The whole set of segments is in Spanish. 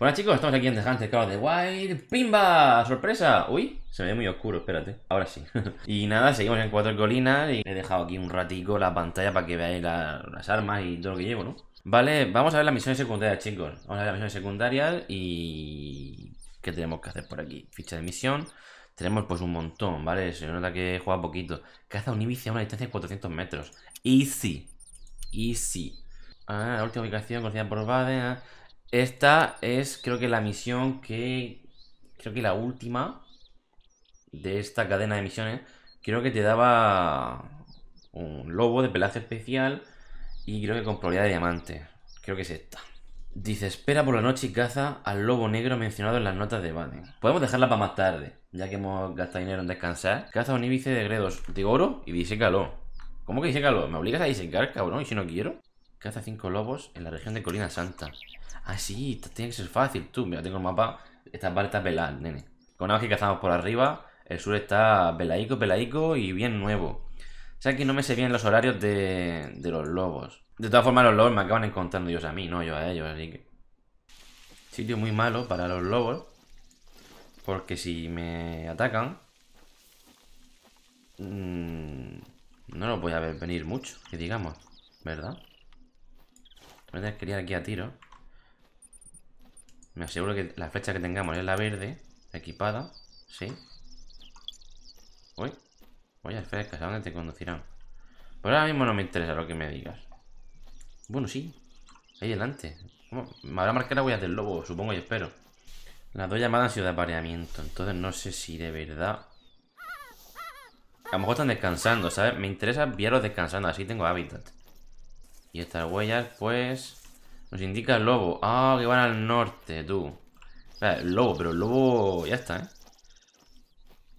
Bueno chicos, estamos aquí en The Hunter Call of the Wild ¡Pimba! ¡Sorpresa! Uy, se me ve muy oscuro, espérate Ahora sí Y nada, seguimos en Cuatro Colinas Y he dejado aquí un ratico la pantalla para que veáis las armas y todo lo que llevo, ¿no? Vale, vamos a ver las misiones secundarias, chicos Vamos a ver las misiones secundarias y... ¿Qué tenemos que hacer por aquí? Ficha de misión Tenemos pues un montón, ¿vale? Se nota que juega poquito Caza un Ibiza a una distancia de 400 metros Easy Easy Ah, la última ubicación conocida por Baden ah. Esta es, creo que la misión que... Creo que la última de esta cadena de misiones. Creo que te daba un lobo de pelaje especial y creo que con probabilidad de diamante. Creo que es esta. Dice, espera por la noche y caza al lobo negro mencionado en las notas de Baden. Podemos dejarla para más tarde, ya que hemos gastado dinero en descansar. Caza un íbice de gredos de oro y disécalo. ¿Cómo que calor? ¿Me obligas a disecar, cabrón? ¿Y si no quiero? Caza cinco lobos en la región de Colina Santa. ¡Ah, sí! tiene que ser fácil. Tú, mira, tengo el mapa. Esta parte está pelada, nene. Con una que cazamos por arriba, el sur está pelaico, pelaico y bien nuevo. O sea que no me sé bien los horarios de, los lobos. De todas formas, los lobos me acaban encontrando ellos a mí, no yo a ellos, así que... Sitio muy malo para los lobos. Porque si me atacan... Mm, no lo voy a ver venir mucho, que digamos, ¿verdad? Voy a que ir aquí a tiro. Me aseguro que la flecha que tengamos es la verde, equipada. Sí. Uy. a frescas, ¿a dónde te conducirán? Por ahora mismo no me interesa lo que me digas. Bueno, sí. Ahí delante. Me habrá marcado las huellas del lobo, supongo y espero. Las dos llamadas han sido de apareamiento, entonces no sé si de verdad... A lo mejor están descansando, ¿sabes? Me interesa verlos descansando, así tengo hábitat. Y estas huellas, pues... Nos indica el lobo. Ah, que van al norte, tú. el lobo, pero el lobo... Ya está, ¿eh?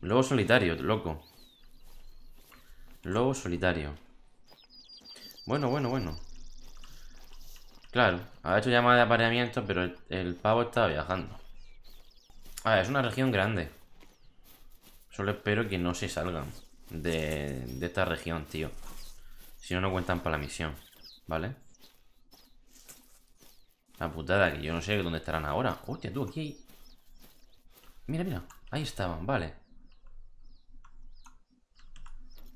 Lobo solitario, loco. Lobo solitario. Bueno, bueno, bueno. Claro, ha hecho llamada de apareamiento, pero el, pavo está viajando. A ah, es una región grande. Solo espero que no se salgan de, de esta región, tío. Si no, no cuentan para la misión, ¿vale? vale la putada, que yo no sé dónde estarán ahora. Hostia, tú, aquí Mira, mira. Ahí estaban, vale.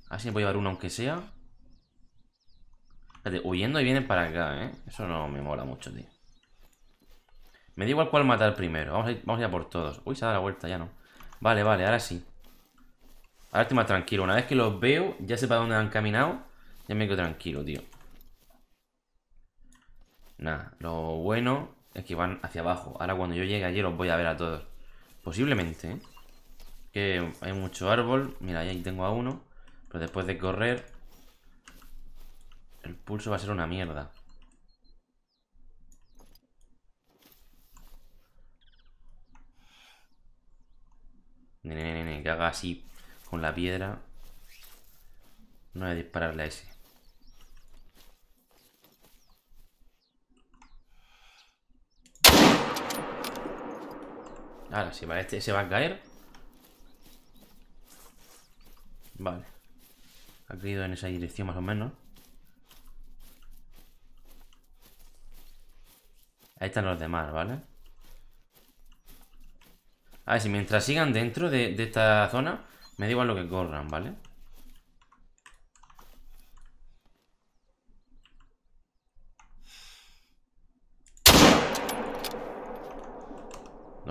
Así me voy a llevar uno aunque sea. Espérate, huyendo y vienen para acá, ¿eh? Eso no me mola mucho, tío. Me da igual cuál matar primero. Vamos a, ir, vamos a ir por todos. Uy, se da la vuelta, ya no. Vale, vale, ahora sí. Ahora estoy más tranquilo. Una vez que los veo, ya sé para dónde han caminado. Ya me quedo tranquilo, tío. Nada, lo bueno es que van hacia abajo. Ahora cuando yo llegue allí los voy a ver a todos. Posiblemente, ¿eh? Que hay mucho árbol. Mira, ahí tengo a uno. Pero después de correr... El pulso va a ser una mierda. Nene, nene, que haga así con la piedra. No voy a dispararle a ese. Ahora sí, este se va a caer. Vale. Ha caído en esa dirección más o menos. Ahí están los demás, ¿vale? A ver, si mientras sigan dentro de, esta zona, me da igual lo que corran, ¿vale? vale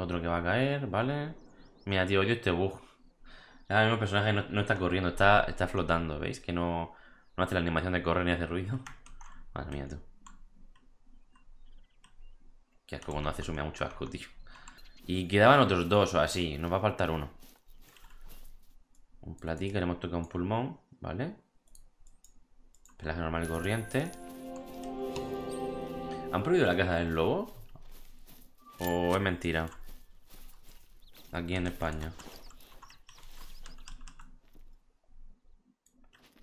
Otro que va a caer, vale. Mira, tío, odio este bug. el mismo personaje no, está corriendo, está, está flotando, ¿veis? Que no, hace la animación de correr ni hace ruido. Madre mía, tú. Qué asco cuando hace sumea mucho asco, tío. Y quedaban otros dos o así, nos va a faltar uno. Un platico, le hemos tocado un pulmón, ¿vale? Pelaje normal y corriente. ¿Han prohibido la caza del lobo? ¿O es mentira? aquí en España.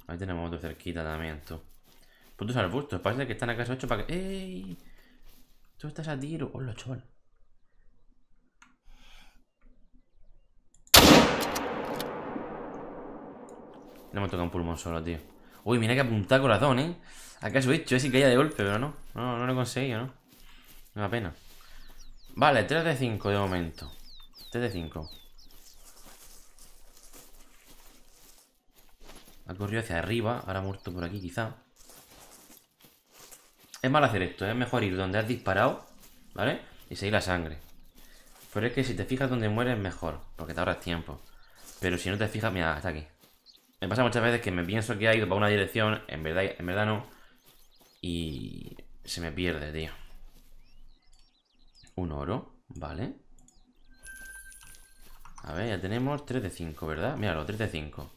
Ahí tenemos otro cerquita también, tú. Putos arbustos, parece que están casa hecho para que... ¡Ey! Tú estás a tiro. ¡Hola, chaval! No me toca un pulmón solo, tío. Uy, mira que apuntar corazón, ¿eh? ¿Acaso he hecho ese que caía de golpe? Pero no, no, no lo he conseguido, ¿no? No da pena. Vale, 3 de 5 de momento de 5 Ha corrido hacia arriba. Ahora ha muerto por aquí, quizá. Es mal hacer esto. ¿eh? Es mejor ir donde has disparado. ¿Vale? Y seguir la sangre. Pero es que si te fijas donde mueres mejor. Porque te ahorras tiempo. Pero si no te fijas, mira, hasta aquí. Me pasa muchas veces que me pienso que ha ido para una dirección. En verdad, en verdad no. Y se me pierde, tío. Un oro. Vale. A ver, ya tenemos 3 de 5, ¿verdad? Míralo, 3 de 5.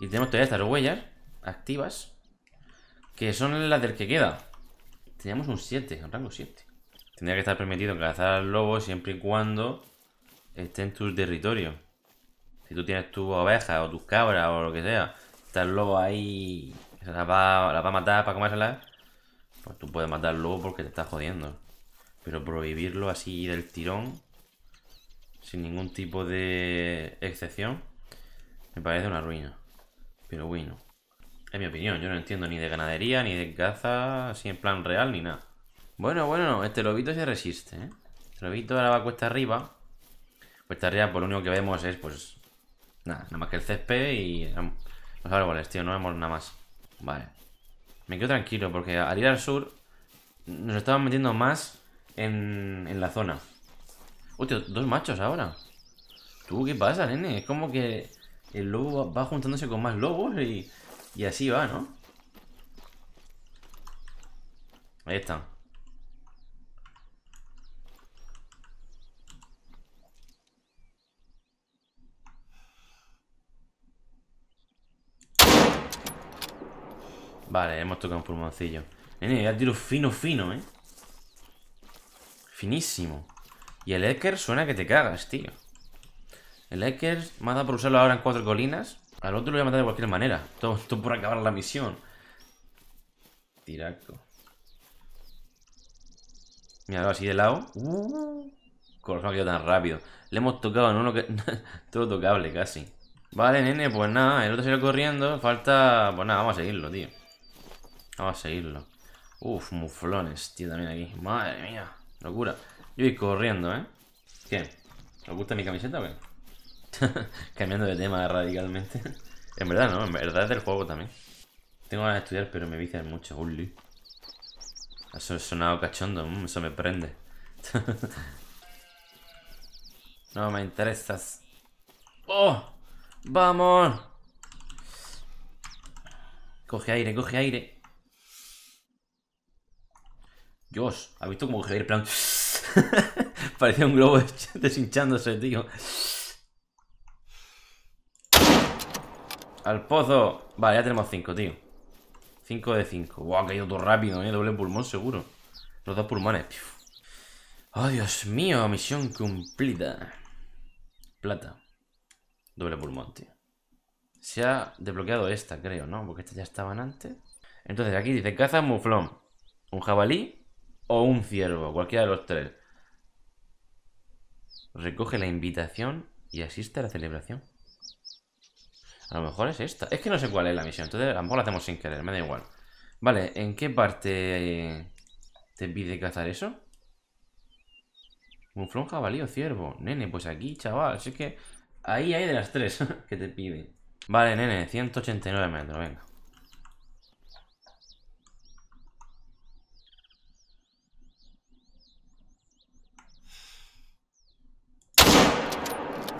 Y tenemos todavía estas huellas activas, que son las del que queda. Teníamos un 7, un rango 7. Tendría que estar permitido cazar al lobo siempre y cuando esté en tu territorio. Si tú tienes tu oveja o tus cabras o lo que sea, está el lobo ahí, se las va, a matar para comérselas, pues tú puedes matar al lobo porque te está jodiendo. Pero prohibirlo así del tirón sin ningún tipo de excepción, me parece una ruina. Pero bueno, es mi opinión, yo no entiendo ni de ganadería, ni de caza, así en plan real, ni nada. Bueno, bueno, este lobito se resiste, ¿eh? Este lobito ahora va cuesta arriba. Cuesta arriba, por pues lo único que vemos es, pues, nada, nada más que el césped y los árboles, tío, no vemos nada más. Vale. Me quedo tranquilo porque al ir al sur nos estaban metiendo más en, en la zona. Hostia, dos machos ahora. Tú, ¿qué pasa, nene? Es como que el lobo va juntándose con más lobos y, así va, ¿no? Ahí está Vale, hemos tocado un pulmoncillo. Nene, ya tiro fino, fino, ¿eh? Finísimo. Y el Eker suena que te cagas, tío. El Eker mata por usarlo ahora en cuatro colinas. Al otro lo voy a matar de cualquier manera. Todo, por acabar la misión. Tiraco. ahora así de lado. Uh, corazón ha tan rápido. Le hemos tocado en uno que... todo tocable casi. Vale, nene, pues nada. El otro se corriendo. Falta... Pues nada, vamos a seguirlo, tío. Vamos a seguirlo. Uf, muflones, tío, también aquí. Madre mía. Locura. Yo voy corriendo, ¿eh? ¿Qué? ¿Os gusta mi camiseta o qué? Cambiando de tema radicalmente. en verdad, no, en verdad es del juego también. Tengo ganas de estudiar, pero me vician mucho. Uli. Eso ha sonado cachondo, mm, eso me prende. no me interesas. ¡Oh! ¡Vamos! Coge aire, coge aire. Dios, ¿ha visto cómo coge aire? plan... Parecía un globo deshinchándose, tío. Al pozo. Vale, ya tenemos 5, tío. 5 de 5. Wow, ha caído todo rápido, eh. Doble pulmón, seguro. Los dos pulmones. Oh, Dios mío, misión cumplida. Plata. Doble pulmón, tío. Se ha desbloqueado esta, creo, ¿no? Porque estas ya estaban antes. Entonces, aquí dice caza muflón. Un jabalí o un ciervo. Cualquiera de los tres. Recoge la invitación y asiste a la celebración. A lo mejor es esta. Es que no sé cuál es la misión. Entonces a lo mejor la hacemos sin querer. Me da igual. Vale, ¿en qué parte eh, te pide cazar eso? Un jabalí o ciervo. Nene, pues aquí, chaval. Así que ahí hay de las tres que te pide Vale, nene, 189 metros, venga.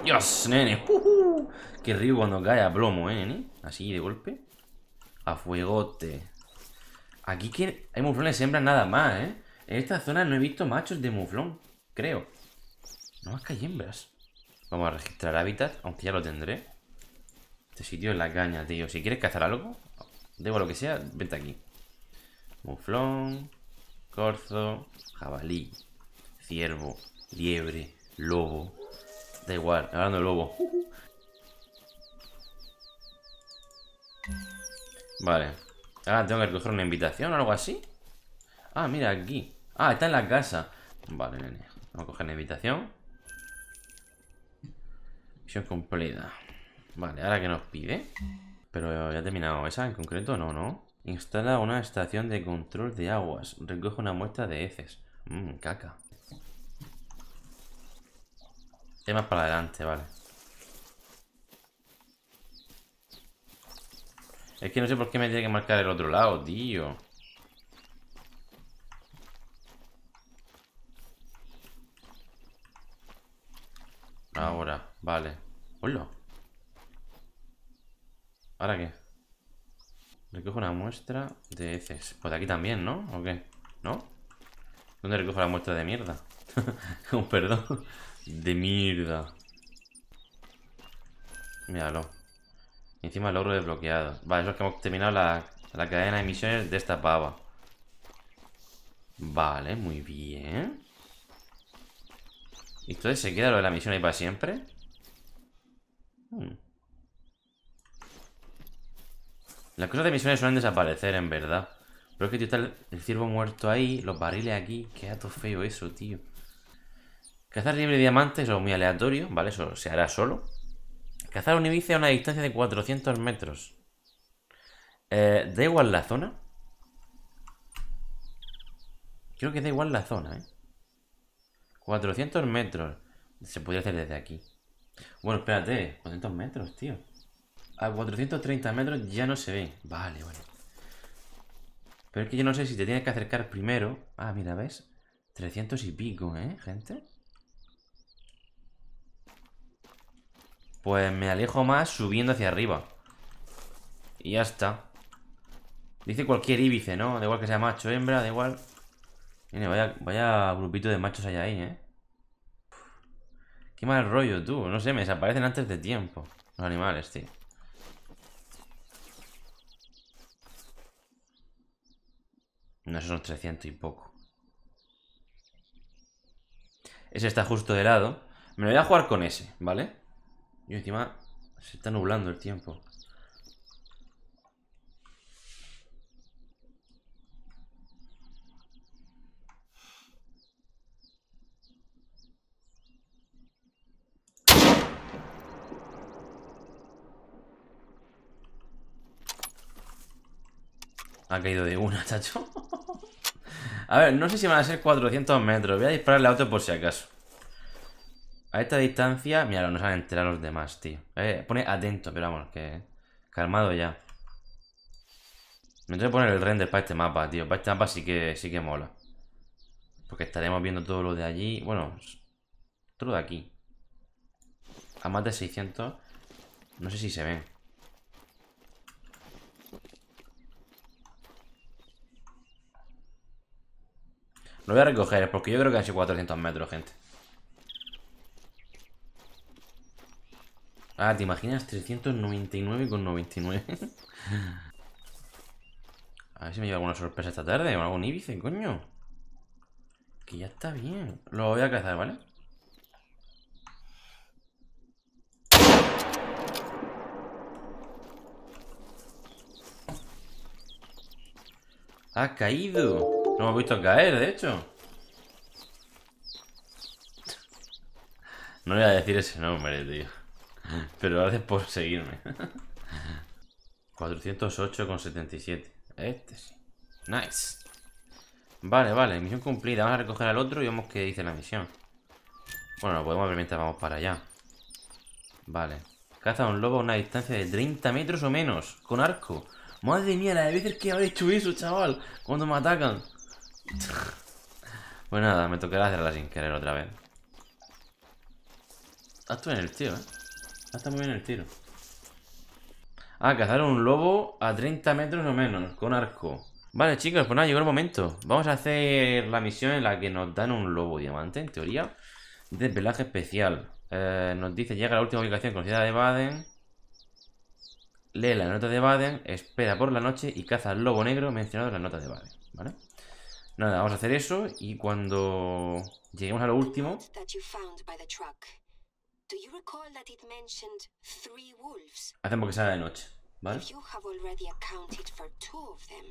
Dios, nene. Qué río cuando cae a plomo, eh, nene. Así de golpe. A fuegote. Aquí que hay muflones hembras nada más, eh. En esta zona no he visto machos de muflón, creo. No más que hay hembras. Vamos a registrar hábitat, aunque ya lo tendré. Este sitio es la caña, tío. Si quieres cazar algo, debo lo que sea, vente aquí. Muflón, corzo, jabalí, ciervo, liebre, lobo, Da igual, hablando el lobo. Vale. Ahora tengo que recoger una invitación o algo así. Ah, mira, aquí. Ah, está en la casa. Vale, nene. Vamos a coger la invitación. Misión completa. Vale, ahora que nos pide. Pero ya he terminado esa en concreto, no, no. Instala una estación de control de aguas. Recoge una muestra de heces. Mmm, caca. Es para adelante, vale. Es que no sé por qué me tiene que marcar el otro lado, tío. Ahora, vale. Hola. ¿Ahora qué? Recojo una muestra de heces. Pues de aquí también, ¿no? ¿O qué? ¿No? ¿Dónde recojo la muestra de mierda? Con perdón. De mierda. Míralo. Encima el logro desbloqueado. Vale, eso es que hemos terminado la, cadena de misiones de esta pava. Vale, muy bien. ¿Y entonces se queda lo de la misión ahí para siempre? Hmm. Las cosas de misiones suelen desaparecer, en verdad. Pero es que tío, está el, ciervo muerto ahí, los barriles aquí. Qué todo feo eso, tío. Cazar libre diamantes diamante es muy aleatorio, ¿vale? Eso se hará solo. Cazar un ibice a una distancia de 400 metros. Eh, da igual la zona. Creo que da igual la zona, ¿eh? 400 metros. Se podría hacer desde aquí. Bueno, espérate. 400 metros, tío. A 430 metros ya no se ve. Vale, vale. Pero es que yo no sé si te tienes que acercar primero. Ah, mira, ¿ves? 300 y pico, ¿eh, gente? Pues me alejo más subiendo hacia arriba. Y ya está. Dice cualquier íbice, ¿no? Da igual que sea macho, hembra, da igual. Mira, vaya, grupito de machos allá ahí, ¿eh? Qué mal rollo, tú. No sé, me desaparecen antes de tiempo. Los animales, tío. No, son 300 y poco. Ese está justo de lado. Me lo voy a jugar con ese, ¿vale? Y encima se está nublando el tiempo. Ha caído de una, chacho. a ver, no sé si van a ser 400 metros. Voy a dispararle a auto por si acaso. A esta distancia, mira, no se van a enterar los demás, tío. Eh, pone atento, pero vamos, que... Calmado ya. Me tengo que poner el render para este mapa, tío. Para este mapa sí que, sí que mola. Porque estaremos viendo todo lo de allí. Bueno, todo de aquí. A más de 600. No sé si se ven. Lo voy a recoger porque yo creo que han sido 400 metros, gente. Ah, ¿te imaginas? 399,99. A ver si me lleva alguna sorpresa esta tarde. O algún íbice, coño. Que ya está bien. Lo voy a cazar, ¿vale? Ha caído. No me ha visto caer, de hecho. No voy a decir ese nombre, tío. Pero gracias por seguirme. 408,77. Este sí. Nice. Vale, vale. Misión cumplida. Vamos a recoger al otro y vemos qué dice la misión. Bueno, lo podemos ver mientras vamos para allá. Vale. Caza a un lobo a una distancia de 30 metros o menos. Con arco. Madre mía, la de veces que ha hecho eso, chaval. Cuando me atacan. pues nada, me tocará hacerla sin querer otra vez. Actúa en el tío, eh. Está muy bien el tiro. a ah, cazar un lobo a 30 metros o menos, con arco. Vale, chicos, pues nada, llegó el momento. Vamos a hacer la misión en la que nos dan un lobo diamante, en teoría, de pelaje especial. Eh, nos dice, llega a la última ubicación conocida de Baden. Lee la nota de Baden, espera por la noche y caza el lobo negro mencionado en la nota de Baden. ¿Vale? Nada, vamos a hacer eso y cuando lleguemos a lo último... Do you recall that it mentioned three wolves? Hacemos que sea de noche, ¿vale? If you have already accounted for two of them,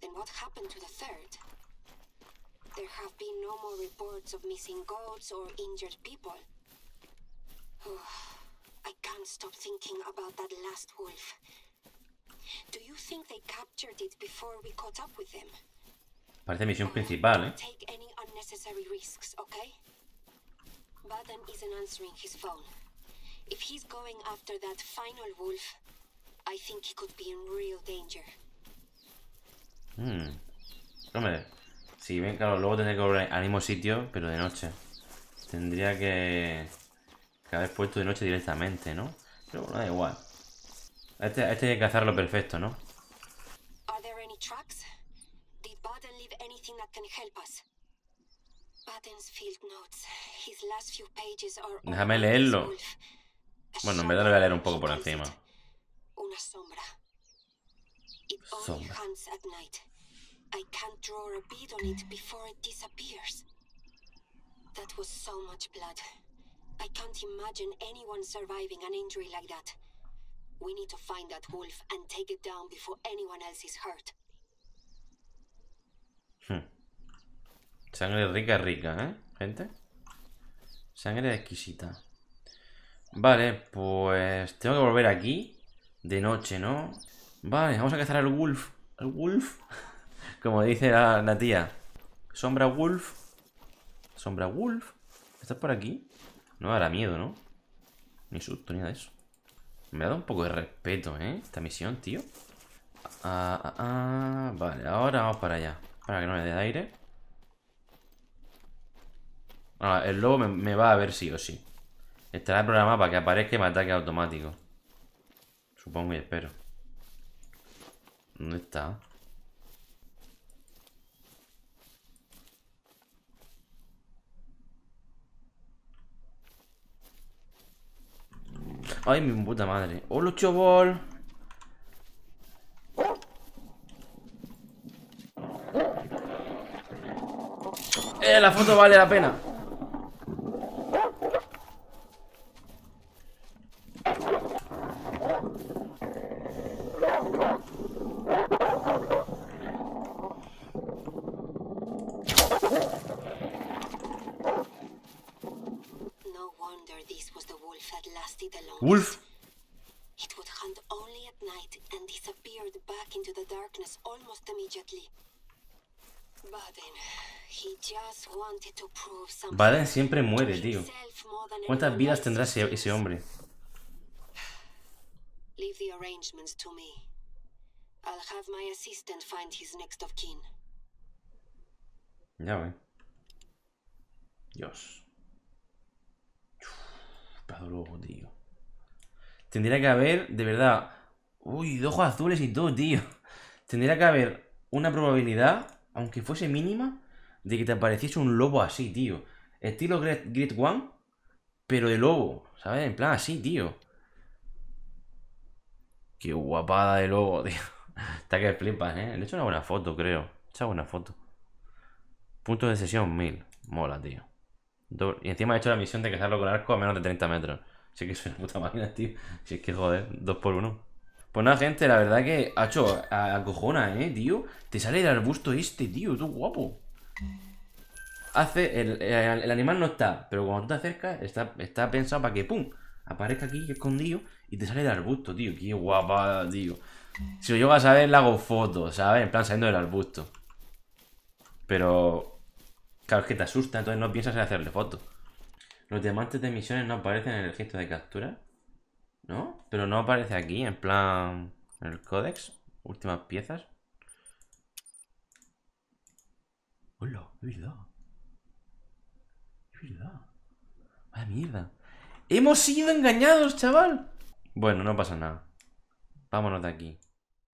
then what happened to the third? There have been no more reports of missing goats or injured people. Oh, I can't stop thinking about that last wolf. Do you think they captured it before we caught up with them? Parece misión principal, ¿eh? Take any unnecessary risks, okay? Baden isn't answering his phone. If he's going after that final wolf, I think he could be in real danger. Hmm. Hombre, si sí, bien claro, luego tendré que volver al mismo sitio, pero de noche. Tendría que, que haber puesto de noche directamente, ¿no? Pero bueno, da igual. Este, este hay que cazarlo perfecto, ¿no? Déjame leerlo. Bueno, en verdad lo voy a leer un poco por encima. Una sombra. Sombra. I can't draw a bead on it before it disappears. That was so much blood. I can't imagine anyone surviving an injury like that. We need to find that wolf and take it down before anyone else is hurt. Hmm. Sangre rica, rica, ¿eh? Gente. Sangre exquisita. Vale, pues tengo que volver aquí. De noche, ¿no? Vale, vamos a cazar al wolf. ¿Al wolf? Como dice la, tía. Sombra wolf. Sombra wolf. ¿Estás por aquí? No hará miedo, ¿no? Ni susto, ni nada de eso. Me ha dado un poco de respeto, ¿eh? Esta misión, tío. Ah, ah, ah. Vale, ahora vamos para allá. Para que no me dé aire el lobo me, va a ver sí o sí. Estará programado para que aparezca y me ataque automático. Supongo y espero. ¿Dónde está? Ay, mi puta madre. ¡Hola, chobol! ¡Eh, la foto vale la pena! light and disappeared back into the darkness almost immediately. Baden, he just wanted to prove something. Baden siempre muere, tío. ¿Cuántas vidas tendrá ese, ese hombre? Leave the arrangements to me. I'll have my assistant find his next of kin. Ya ve. Dios. Uf, para luego, tío. Tendría que haber, de verdad, Uy, dos ojos azules y todo, tío. Tendría que haber una probabilidad, aunque fuese mínima, de que te apareciese un lobo así, tío. Estilo Great, One, pero de lobo, ¿sabes? En plan así, tío. Qué guapada de lobo, tío. Está que flipas, ¿eh? Le he hecho una buena foto, creo. He buena foto. Punto de sesión mil Mola, tío. Y encima he hecho la misión de cazarlo con arco a menos de 30 metros. Así que es una puta máquina, tío. Si es que joder, 2 por 1 pues nada, gente, la verdad que, hacho, acojona, ¿eh, tío? Te sale el arbusto este, tío, tú guapo. Hace, el, animal no está, pero cuando tú te acercas, está, está pensado para que, pum, aparezca aquí escondido y te sale el arbusto, tío. Qué guapa, tío. Si lo llego a saber, le hago fotos, ¿sabes? En plan, saliendo del arbusto. Pero, claro, es que te asusta, entonces no piensas en hacerle fotos. Los diamantes de misiones no aparecen en el gesto de captura. ¿No? Pero no aparece aquí, en plan... En el códex. Últimas piezas. Hola, es verdad. Es mierda. Hemos sido engañados, chaval. Bueno, no pasa nada. Vámonos de aquí.